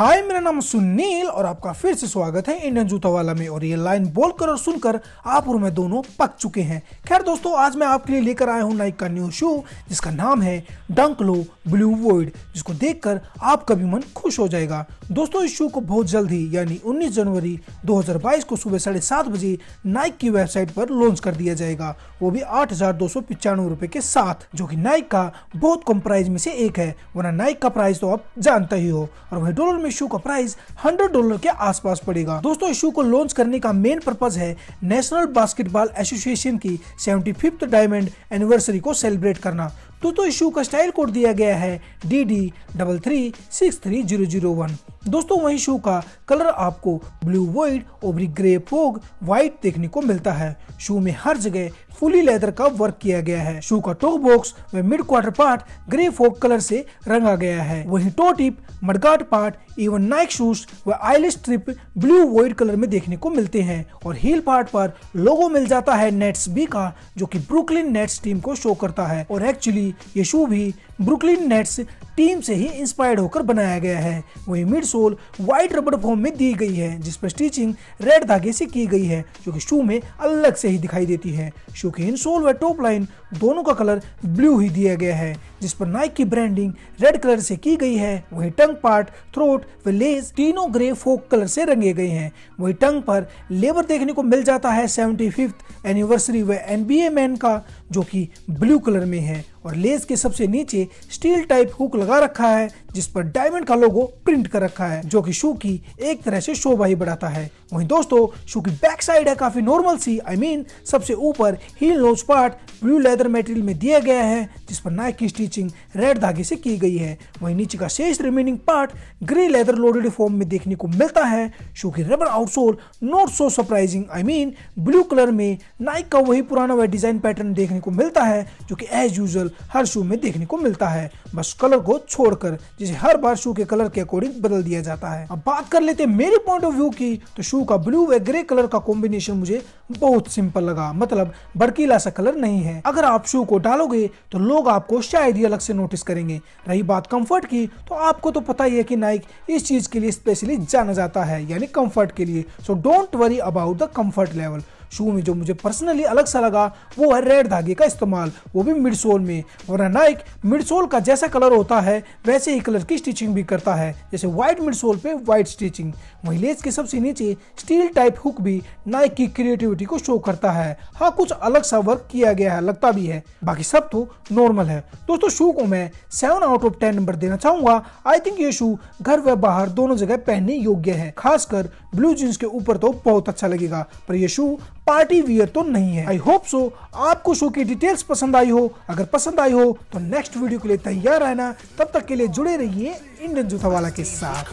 हाय मेरा नाम सुनील और आपका फिर से स्वागत है इंडियन जूता वाला में और ये लाइन बोलकर और सुनकर आप और मैं दोनों पक चुके हैं खैर दोस्तों आज मैं आपके लिए लेकर आया हूँ नाइक का न्यू शो जिसका नाम है डंकलो ब्लू वर्ल्ड जिसको देखकर आपका भी मन खुश हो जाएगा दोस्तों इस शो को बहुत जल्द ही यानी उन्नीस जनवरी दो को सुबह साढ़े सात बजे नाइक की वेबसाइट पर लॉन्च कर दिया जाएगा वो भी आठ हजार दो सौ के साथ जो की नाइक का बहुत कम प्राइस में से एक है वरना नाइक का प्राइस तो आप जानते ही हो और वही डॉलर में इस शू का प्राइस हंड्रेड डॉलर के आसपास पड़ेगा दोस्तों इस शू को लॉन्च करने का मेन पर्पज है नेशनल बास्केटबॉल एसोसिएशन की सेवेंटी फिफ्थ डायमंड एनिवर्सरी को सेलिब्रेट करना टू तो, तो इशू का स्टाइल कोड दिया गया है D D double three six three zero zero one दोस्तों वही शू का कलर आपको ब्लू वाइट और ग्रे पोग व्हाइट देखने को मिलता है शू में हर जगह फुली लेदर का वर्क किया गया है शू का टो बॉक्स व mid quarter part grey fog colour से रंगा गया है वही toe tip mudguard part even Nike shoes व आइलिश ट्रिप ब्लू वाइट कलर में देखने को मिलते हैं और हील पार्ट पर लोगो मिल जाता है नेट्स बी का जो की ब्रुकलिन नेट्स टीम को शो करता है और एक्चुअली ये शू भी ब्रुकलिन नेट्स टीम से ही इंस्पायर्ड होकर बनाया गया है वही मिड सोल व्हाइट रबड़ फॉर्म में दी गई है जिस पर स्टिचिंग रेड धागे से की गई है जो कि शू में अलग से ही दिखाई देती है शू के इन सोल व टॉप लाइन दोनों का कलर ब्लू ही दिया गया है जिस पर नाइक की ब्रांडिंग रेड कलर से की गई है वही टंग पार्ट थ्रोट व लेस तीनों ग्रे फोक कलर से रंगे गए हैं वही टंग पर लेबर देखने को मिल जाता है सेवेंटी फिफ्थ एनिवर्सरी व एन मैन का जो कि ब्लू कलर में है और लेस के सबसे नीचे स्टील टाइप हुक लगा रखा है जिस पर डायमंड का लोगो प्रिंट कर रखा है जो कि शू की एक तरह से शोभा ही बढ़ाता है वहीं दोस्तों शू की बैक साइड है काफी नॉर्मल सी आई मीन सबसे ऊपर heel nose part blue leather material में दिया गया है जिस पर नाइक की स्टिचिंग रेड धागे से की गई है वहीं नीचे का शेष remaining part grey leather loaded form में देखने को मिलता है शू की rubber outsole not so surprising I mean blue colour में नाइक का वही पुराना वह डिजाइन पैटर्न देखने को मिलता है जो कि एज यूजल हर शू में देखने को मिलता है बस कलर को छोड़कर जिसे हर बार शू के कलर के अकॉर्डिंग बदल दिया जाता है अब बात कर लेते हैं मेरे पॉइंट ऑफ व्यू की तो शू का ब्लू व ग्रे कलर का कॉम्बिनेशन मुझे बहुत सिंपल लगा मतलब बड़कीला सा कलर नहीं है अगर आप शू को डालोगे तो लोग आपको शायद ही अलग से नोटिस करेंगे रही बात कम्फर्ट की तो आपको तो पता ही है की नाइक इस चीज के लिए स्पेशली जाना जाता है यानी कम्फर्ट के लिए so don't worry about the comfort level shoe में जो मुझे पर्सनली अलग सा लगा वो है रेड धागे का इस्तेमाल वो भी मिड सोल में वरना नाइक मिड सोल का जैसा कलर होता है वैसे ही कलर की स्टिचिंग भी करता है जैसे व्हाइट मिड सोल पे व्हाइट स्टिचिंग वहीं लेस के सबसे नीचे स्टील टाइप हुक भी नाइक की क्रिएटिविटी को शो करता है हाँ कुछ अलग सा वर्क किया गया है लगता भी है बाकी सब तो नॉर्मल है दोस्तों शू को मैं seven out of ten number देना चाहूंगा आई थिंक ये शू घर व बाहर दोनों जगह पहनने योग्य है खासकर ब्लू जींस के ऊपर तो बहुत अच्छा लगेगा पर ये शू पार्टी वियर तो नहीं है आई होप सो आपको शो की डिटेल्स पसंद आई हो अगर पसंद आई हो तो नेक्स्ट वीडियो के लिए तैयार रहना तब तक के लिए जुड़े रहिए इंडियन जूता वाला के साथ